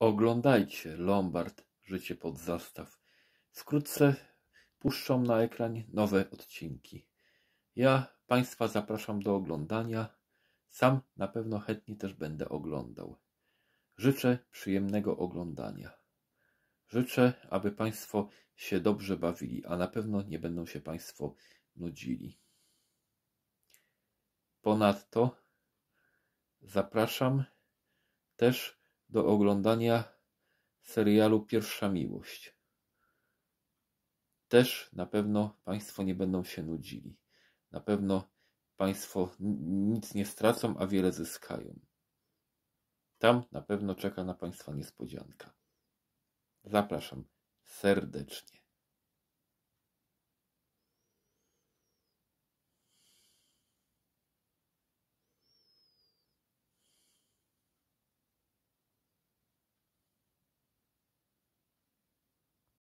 Oglądajcie Lombard Życie pod zastaw. Wkrótce puszczą na ekran nowe odcinki. Ja Państwa zapraszam do oglądania. Sam na pewno chętnie też będę oglądał. Życzę przyjemnego oglądania. Życzę, aby Państwo się dobrze bawili, a na pewno nie będą się Państwo nudzili. Ponadto zapraszam też do oglądania serialu Pierwsza Miłość. Też na pewno Państwo nie będą się nudzili. Na pewno Państwo nic nie stracą, a wiele zyskają. Tam na pewno czeka na Państwa niespodzianka. Zapraszam serdecznie.